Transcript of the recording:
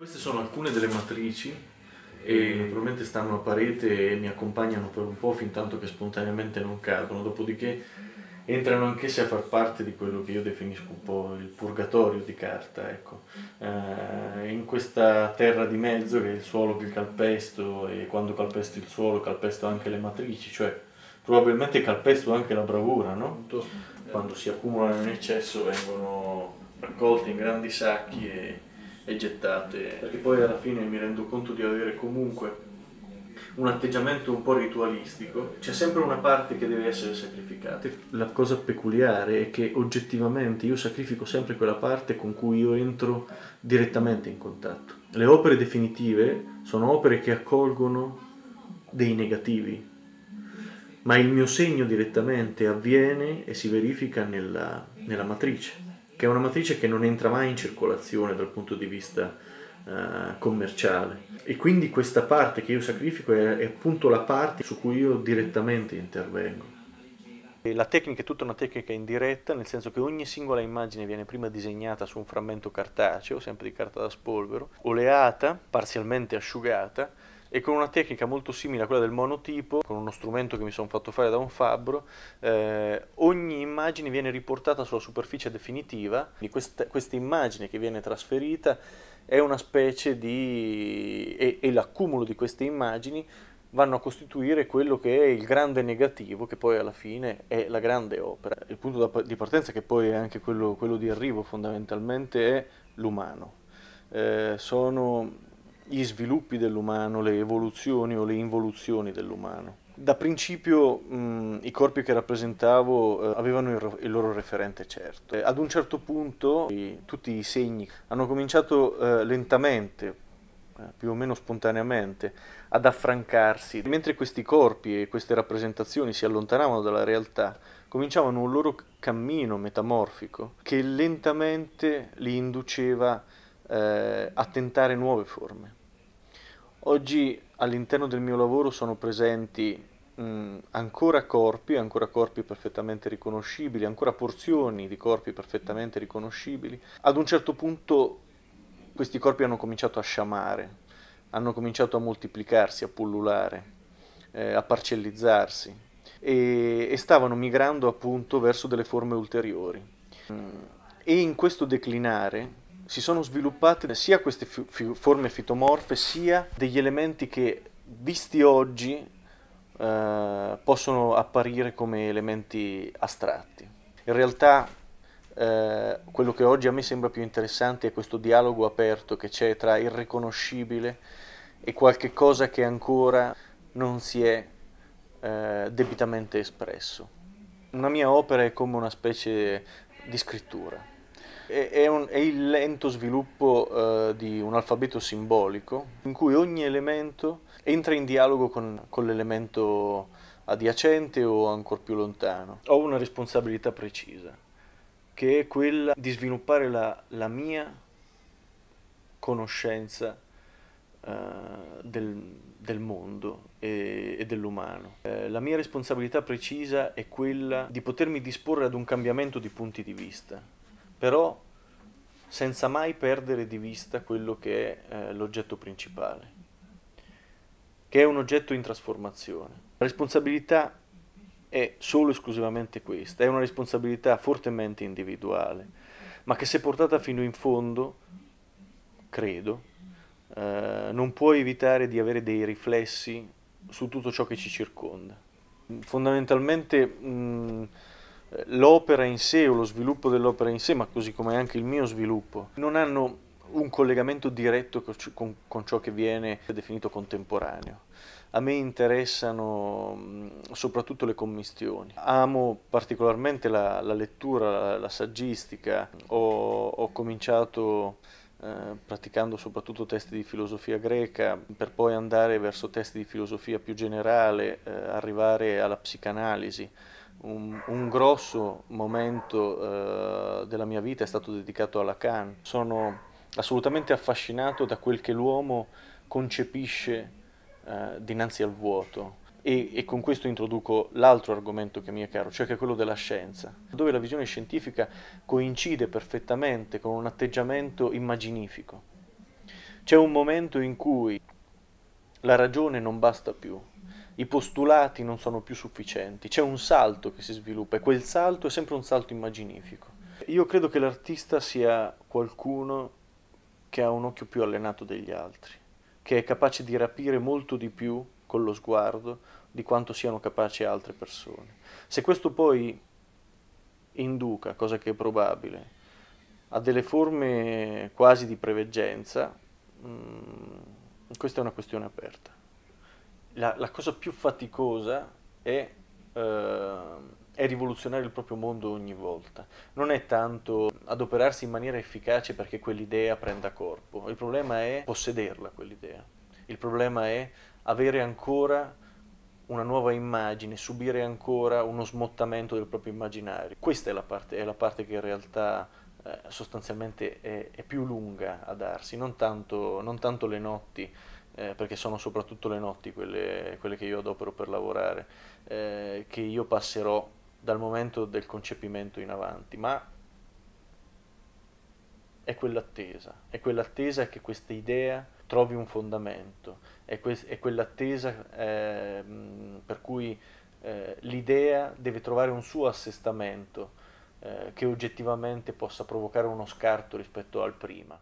Queste sono alcune delle matrici e probabilmente stanno a parete e mi accompagnano per un po' fin tanto che spontaneamente non cadono, dopodiché entrano anch'esse a far parte di quello che io definisco un po' il purgatorio di carta. Ecco. Eh, in questa terra di mezzo che è il suolo che calpesto e quando calpesto il suolo calpesto anche le matrici, cioè probabilmente calpesto anche la bravura, no? Eh, quando si accumulano in eccesso vengono raccolti in grandi sacchi e e gettate. Perché poi alla fine mi rendo conto di avere comunque un atteggiamento un po' ritualistico, c'è sempre una parte che deve essere sacrificata. La cosa peculiare è che oggettivamente io sacrifico sempre quella parte con cui io entro direttamente in contatto. Le opere definitive sono opere che accolgono dei negativi, ma il mio segno direttamente avviene e si verifica nella, nella matrice che è una matrice che non entra mai in circolazione dal punto di vista eh, commerciale e quindi questa parte che io sacrifico è, è appunto la parte su cui io direttamente intervengo. La tecnica è tutta una tecnica indiretta, nel senso che ogni singola immagine viene prima disegnata su un frammento cartaceo, sempre di carta da spolvero, oleata, parzialmente asciugata, e con una tecnica molto simile a quella del monotipo, con uno strumento che mi sono fatto fare da un fabbro, eh, ogni immagine viene riportata sulla superficie definitiva, quindi questa, questa immagine che viene trasferita è una specie di... e, e l'accumulo di queste immagini vanno a costituire quello che è il grande negativo, che poi alla fine è la grande opera. Il punto di partenza, che poi è anche quello, quello di arrivo fondamentalmente, è l'umano. Eh, sono gli sviluppi dell'umano, le evoluzioni o le involuzioni dell'umano. Da principio mh, i corpi che rappresentavo eh, avevano il, il, loro referente certo. Eh, ad un certo punto i, tutti i segni hanno cominciato eh, lentamente, eh, più o meno spontaneamente, ad affrancarsi. Mentre questi corpi e queste rappresentazioni si allontanavano dalla realtà, cominciavano un loro cammino metamorfico che lentamente li induceva eh, a tentare nuove forme. Oggi all'interno del mio lavoro sono presenti mh, ancora corpi, ancora corpi perfettamente riconoscibili, ancora porzioni di corpi perfettamente riconoscibili. Ad un certo punto questi corpi hanno cominciato a sciamare, hanno cominciato a moltiplicarsi, a pullulare, eh, a parcellizzarsi e, e, stavano migrando appunto verso delle forme ulteriori. E in questo declinare si sono sviluppate sia queste forme fitomorfe sia degli elementi che visti oggi eh, possono apparire come elementi astratti. In realtà eh, quello che oggi a me sembra più interessante è questo dialogo aperto che c'è tra il riconoscibile e qualche cosa che ancora non si è eh, debitamente espresso. Una mia opera è come una specie di scrittura è, un, è, il lento sviluppo eh, di un alfabeto simbolico in cui ogni elemento entra in dialogo con, con l'elemento adiacente o ancora più lontano. Ho una responsabilità precisa, che è quella di sviluppare la, la mia conoscenza eh, del, del, mondo e, e dell'umano. Eh, la mia responsabilità precisa è quella di potermi disporre ad un cambiamento di punti di vista però senza mai perdere di vista quello che è eh, l'oggetto principale, che è un oggetto in trasformazione. La responsabilità è solo e esclusivamente questa, è una responsabilità fortemente individuale, ma che se portata fino in fondo, credo, eh, non può evitare di avere dei riflessi su tutto ciò che ci circonda. Fondamentalmente mh, l'opera in sé o lo sviluppo dell'opera in sé, ma così come anche il mio sviluppo, non hanno un collegamento diretto con, con ciò che viene definito contemporaneo. A me interessano soprattutto le commistioni. Amo particolarmente la, la lettura, la, la saggistica. Ho, ho cominciato eh, praticando soprattutto testi di filosofia greca, per poi andare verso testi di filosofia più generale, eh, arrivare alla psicanalisi. Un, un, grosso momento eh, della mia vita è stato dedicato a Lacan. Sono assolutamente affascinato da quel che l'uomo concepisce eh, dinanzi al vuoto. E, e con questo introduco l'altro argomento che mi è caro, cioè che è quello della scienza, dove la visione scientifica coincide perfettamente con un atteggiamento immaginifico. C'è un momento in cui la ragione non basta più, i postulati non sono più sufficienti, c'è un salto che si sviluppa e quel salto è sempre un salto immaginifico. Io credo che l'artista sia qualcuno che ha un occhio più allenato degli altri, che è capace di rapire molto di più con lo sguardo di quanto siano capaci altre persone. Se questo poi induca, cosa che è probabile, a delle forme quasi di preveggenza, mh, mm, questa è una questione aperta la, la cosa più faticosa è, eh, è rivoluzionare il proprio mondo ogni volta. Non è tanto adoperarsi in maniera efficace perché quell'idea prenda corpo, il problema è possederla quell'idea, il problema è avere ancora una nuova immagine, subire ancora uno smottamento del proprio immaginario. Questa è la parte, è la parte che in realtà eh, sostanzialmente è, è, più lunga a darsi, non tanto, non tanto le notti eh, perché sono soprattutto le notti quelle, quelle, che io adopero per lavorare, eh, che io passerò dal momento del concepimento in avanti, ma è quell'attesa, è quell'attesa che questa idea trovi un fondamento, è, que- è quell'attesa eh, per cui eh, l'idea deve trovare un suo assestamento eh, che oggettivamente possa provocare uno scarto rispetto al prima.